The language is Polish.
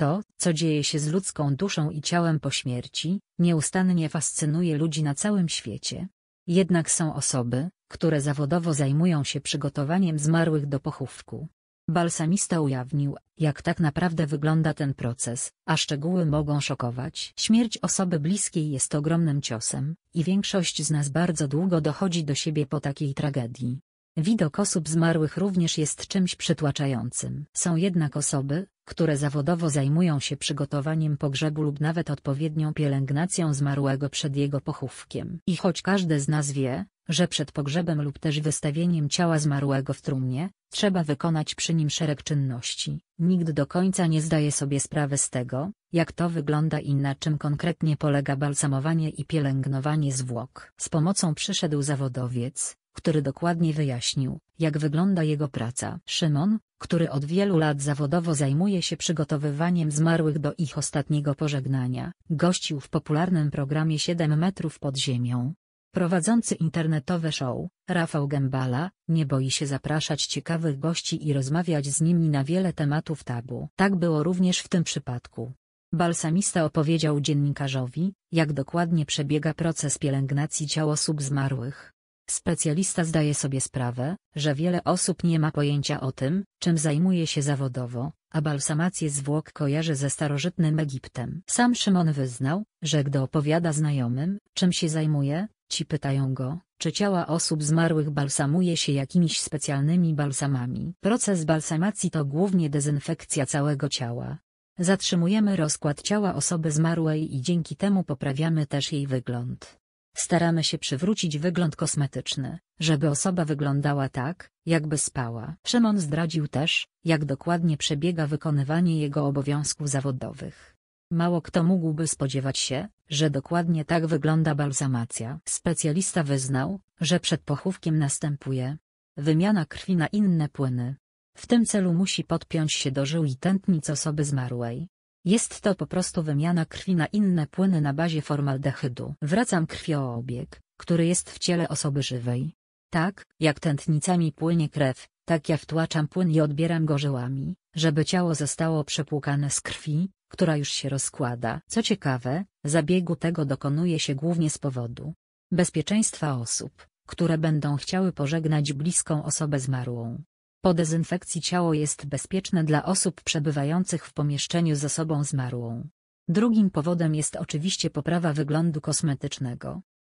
To, co dzieje się z ludzką duszą i ciałem po śmierci, nieustannie fascynuje ludzi na całym świecie. Jednak są osoby, które zawodowo zajmują się przygotowaniem zmarłych do pochówku. Balsamista ujawnił, jak tak naprawdę wygląda ten proces, a szczegóły mogą szokować. Śmierć osoby bliskiej jest ogromnym ciosem i większość z nas bardzo długo dochodzi do siebie po takiej tragedii. Widok osób zmarłych również jest czymś przytłaczającym. Są jednak osoby, które zawodowo zajmują się przygotowaniem pogrzebu lub nawet odpowiednią pielęgnacją zmarłego przed jego pochówkiem. I choć każdy z nas wie, że przed pogrzebem lub też wystawieniem ciała zmarłego w trumnie, trzeba wykonać przy nim szereg czynności, nikt do końca nie zdaje sobie sprawy z tego, jak to wygląda i na czym konkretnie polega balsamowanie i pielęgnowanie zwłok. Z pomocą przyszedł zawodowiec, który dokładnie wyjaśnił, jak wygląda jego praca. Szymon, który od wielu lat zawodowo zajmuje się przygotowywaniem zmarłych do ich ostatniego pożegnania, gościł w popularnym programie 7 metrów pod ziemią. Prowadzący internetowe show, Rafał Gębala, nie boi się zapraszać ciekawych gości i rozmawiać z nimi na wiele tematów tabu. Tak było również w tym przypadku. Balsamista opowiedział dziennikarzowi, jak dokładnie przebiega proces pielęgnacji ciał osób zmarłych. Specjalista zdaje sobie sprawę, że wiele osób nie ma pojęcia o tym, czym zajmuje się zawodowo, a balsamację zwłok kojarzy ze starożytnym Egiptem. Sam Szymon wyznał, że gdy opowiada znajomym, czym się zajmuje, ci pytają go, czy ciała osób zmarłych balsamuje się jakimiś specjalnymi balsamami. Proces balsamacji to głównie dezynfekcja całego ciała. Zatrzymujemy rozkład ciała osoby zmarłej i dzięki temu poprawiamy też jej wygląd. Staramy się przywrócić wygląd kosmetyczny, żeby osoba wyglądała tak, jakby spała. Szymon zdradził też, jak dokładnie przebiega wykonywanie jego obowiązków zawodowych. Mało kto mógłby spodziewać się, że dokładnie tak wygląda balsamacja. Specjalista wyznał, że przed pochówkiem następuje wymiana krwi na inne płyny. W tym celu musi podpiąć się do żył i tętnic osoby zmarłej, jest to po prostu wymiana krwi na inne płyny na bazie formaldehydu. Wracam krwioobieg, który jest w ciele osoby żywej. Tak, jak tętnicami płynie krew, tak ja wtłaczam płyn i odbieram go żyłami, żeby ciało zostało przepłukane z krwi, która już się rozkłada. Co ciekawe, zabiegu tego dokonuje się głównie z powodu bezpieczeństwa osób, które będą chciały pożegnać bliską osobę zmarłą. Po dezynfekcji ciało jest bezpieczne dla osób przebywających w pomieszczeniu z osobą zmarłą. Drugim powodem jest oczywiście poprawa wyglądu kosmetycznego.